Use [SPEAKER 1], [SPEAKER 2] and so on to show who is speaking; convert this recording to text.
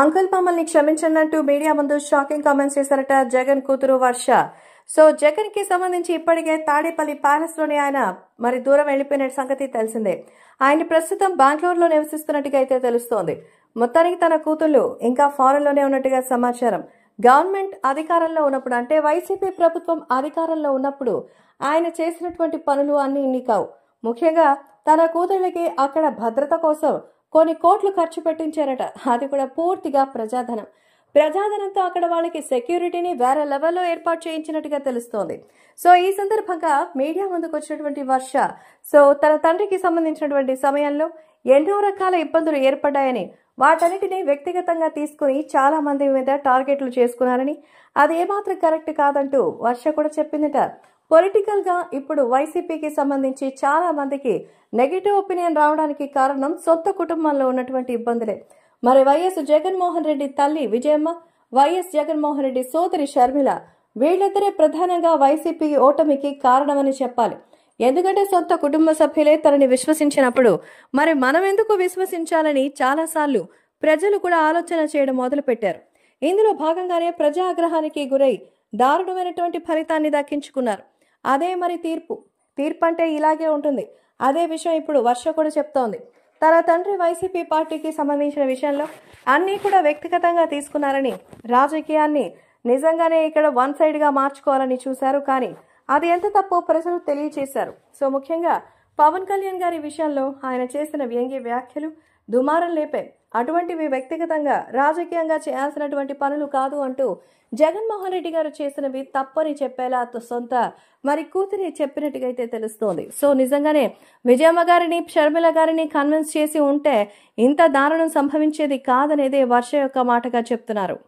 [SPEAKER 1] uncle మమ్మల్ని క్షమించండి అంటూ మీడియా ముందు షాకింగ్ కామెంట్స్ చేశారట జగన్ కూతురు వర్ష సో జగన్ కి సంబంధించి ఇప్పటికే తాడేపల్లి ప్యాలెస్ లోనే ఆయన మరి దూరం వెళ్లిపోయిన సంగతి తెలిసిందే ఆయన ప్రస్తుతం బెంగళూరులో నివసిస్తున్నట్టుగా అయితే తెలుస్తోంది మొత్తానికి తన కూతుళ్లు ఇంకా ఫారెన్ లోనే ఉన్నట్టుగా సమాచారం గవర్నమెంట్ అధికారంలో ఉన్నప్పుడు అంటే వైసీపీ ప్రభుత్వం అధికారంలో ఉన్నప్పుడు ఆయన చేసినటువంటి పనులు అన్ని ఇన్ని కావు ముఖ్యంగా తన కూతుళ్ళకి అక్కడ భద్రత కోసం కొన్ని కోట్లు ఖర్చు పెట్టించారట అది కూడా పూర్తిగా ప్రజాధనం ప్రజాధనంతో అక్కడ వాళ్ళకి సెక్యూరిటీని వేరే లెవెల్లో ఏర్పాటు చేయించినట్టుగా తెలుస్తోంది సో ఈ సందర్భంగా మీడియా ముందుకు వచ్చినటువంటి వర్ష సో తన తండ్రికి సంబంధించినటువంటి సమయంలో ఎన్నో రకాల ఇబ్బందులు ఏర్పడ్డాయని వాటన్నిటిని వ్యక్తిగతంగా తీసుకుని చాలా మంది మీద టార్గెట్లు చేసుకున్నారని అది ఏమాత్రం కరెక్ట్ కాదంటూ వర్ష కూడా చెప్పిందట పొలిటికల్గా ఇప్పుడు వైసీపీకి సంబంధించి చాలా మందికి నెగిటివ్ ఒపీనియన్ రావడానికి కారణం సొంత కుటుంబంలో ఉన్నటువంటి ఇబ్బందులే మరి వైఎస్ జగన్మోహన్ రెడ్డి తల్లి విజయమ్మ వైఎస్ జగన్మోహన్ రెడ్డి సోదరి షర్మిల వీళ్ళిద్దరే ప్రధానంగా వైసీపీ ఓటమికి కారణమని చెప్పాలి ఎందుకంటే సొంత కుటుంబ సభ్యులే తనని విశ్వసించినప్పుడు మరి మనం ఎందుకు విశ్వసించాలని చాలాసార్లు ప్రజలు కూడా ఆలోచన చేయడం మొదలుపెట్టారు ఇందులో భాగంగానే ప్రజాగ్రహానికి గురై దారుణమైనటువంటి ఫలితాన్ని దక్కించుకున్నారు అదే మరి తీర్పు తీర్పు అంటే ఇలాగే ఉంటుంది అదే విషయం ఇప్పుడు వర్ష కూడా చెప్తోంది తన తండ్రి వైసీపీ పార్టీకి సంబంధించిన విషయంలో అన్నీ కూడా వ్యక్తిగతంగా తీసుకున్నారని రాజకీయాన్ని నిజంగానే ఇక్కడ వన్ సైడ్గా మార్చుకోవాలని చూశారు కానీ అది ఎంత తప్పో ప్రజలు తెలియచేశారు సో ముఖ్యంగా పవన్ కళ్యాణ్ గారి విషయంలో ఆయన చేసిన వ్యంగ్య వ్యాఖ్యలు దుమారం లేపే అటువంటివి వ్యక్తిగతంగా రాజకీయంగా చేయాల్సినటువంటి పనులు కాదు అంటూ జగన్మోహన్ రెడ్డి గారు చేసినవి తప్పని చెప్పేలా సొంత మరి కూతురి చెప్పినట్టుగా అయితే తెలుస్తోంది సో నిజంగానే విజయమ్మ గారిని షర్మిల గారిని కన్విన్స్ చేసి ఉంటే ఇంత దారుణం సంభవించేది కాదనేదే వర్ష యొక్క మాటగా చెప్తున్నారు